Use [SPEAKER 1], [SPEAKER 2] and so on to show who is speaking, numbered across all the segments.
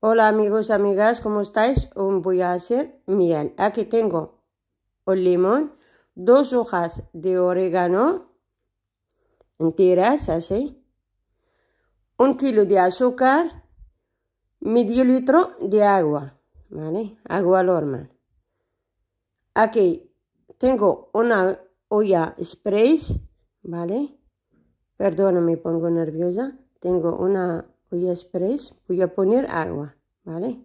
[SPEAKER 1] Hola amigos, amigas, ¿cómo estáis? Hoy Voy a hacer miel. Aquí tengo un limón, dos hojas de orégano enteras, así, un kilo de azúcar, medio litro de agua, ¿vale? Agua normal. Aquí tengo una olla spray, ¿vale? Perdón, me pongo nerviosa. Tengo una voy a voy a poner agua, ¿vale?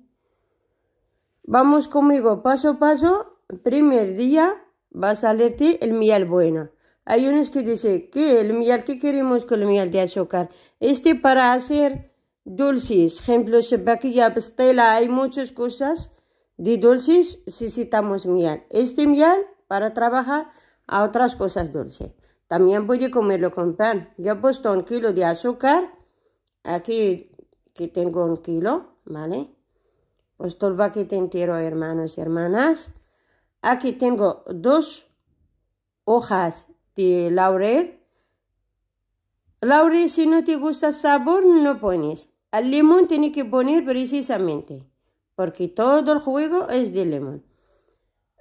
[SPEAKER 1] Vamos conmigo paso a paso. Primer día Vas a salirte el miel bueno Hay unos que dicen que el miel, ¿qué queremos con el miel de azúcar? Este para hacer dulces, ejemplo, sebaquilla, pastela, hay muchas cosas de dulces, necesitamos miel. Este miel para trabajar a otras cosas dulces. También voy a comerlo con pan. Ya he puesto un kilo de azúcar Aquí que tengo un kilo, ¿vale? Pues todo el paquete entero, hermanos y hermanas. Aquí tengo dos hojas de laurel. Laurel, si no te gusta el sabor, no pones. El limón tiene que poner precisamente, porque todo el juego es de limón.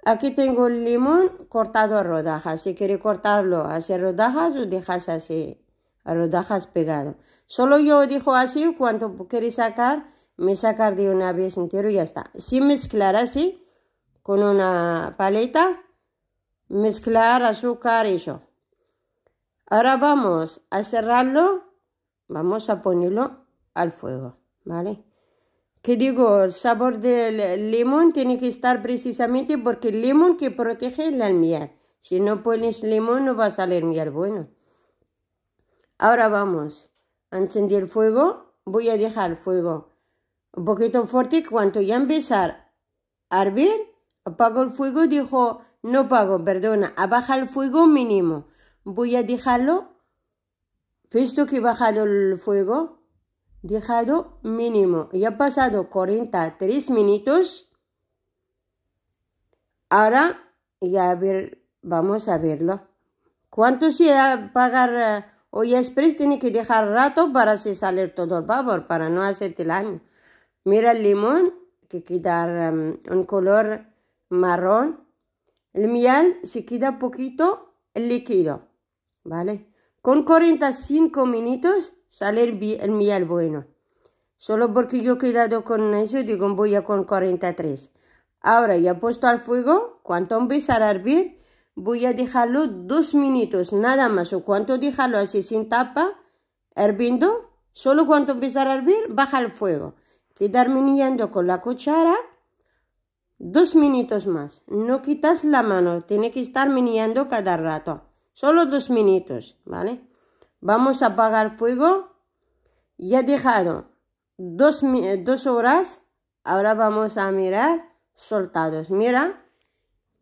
[SPEAKER 1] Aquí tengo el limón cortado a rodajas. Si quieres cortarlo, hacer rodajas o dejas así a rodajas pegado. Solo yo dijo así, cuando queréis sacar, me sacar de una vez entero y ya está. Si mezclar así, con una paleta, mezclar azúcar y Ahora vamos a cerrarlo, vamos a ponerlo al fuego, ¿vale? Que digo, el sabor del limón tiene que estar precisamente porque el limón que protege la miel. Si no pones limón no va a salir miel bueno. Ahora vamos. encender el fuego. Voy a dejar el fuego. Un poquito fuerte. Cuando ya empezar a hervir, apago el fuego. Dijo, no pago, perdona. bajar el fuego mínimo. Voy a dejarlo. Visto que he bajado el fuego, dejado mínimo. Ya ha pasado 43 minutos. Ahora ya ver, vamos a verlo. ¿Cuánto se va a pagar? Eh, Hoy Express tiene que dejar rato para se salir todo el vapor, para no hacerte el año. Mira el limón, que queda um, un color marrón. El miel se queda poquito el líquido, ¿vale? Con 45 minutos sale el, miel bueno. Solo porque yo he quedado con eso, digo, voy a con 43. Ahora ya puesto al fuego, cuando empezará a hervir, voy a dejarlo dos minutos, nada más. O cuanto dejarlo así sin tapa, hirviendo, solo cuando empiece a hervir, baja el fuego. Quedar miniendo con la cuchara dos minutos más. No quitas la mano, tiene que estar miniendo cada rato. Solo dos minutos, ¿vale? Vamos a apagar el fuego. Ya dejado dos horas. Ahora vamos a mirar soltados. Mira,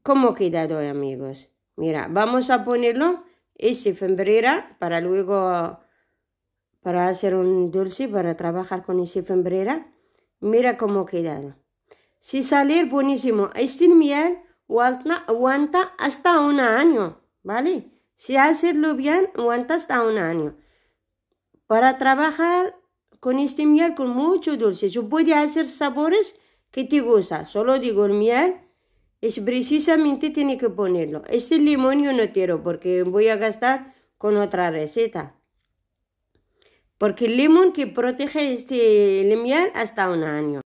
[SPEAKER 1] ¿Cómo quedado, amigos? Mira, vamos a ponerlo ese fembrera para luego para hacer un dulce, para trabajar con ese fembrera. Mira cómo quedado. Si salir, buenísimo. Este miel aguanta hasta un año, ¿vale? Si hacerlo bien, aguanta hasta un año. Para trabajar con este miel con mucho dulce, yo puedo hacer sabores que te gusta. Solo digo el miel es precisamente tiene que ponerlo. Este limón yo no quiero porque voy a gastar con otra receta. Porque el limón que protege este limial hasta un año.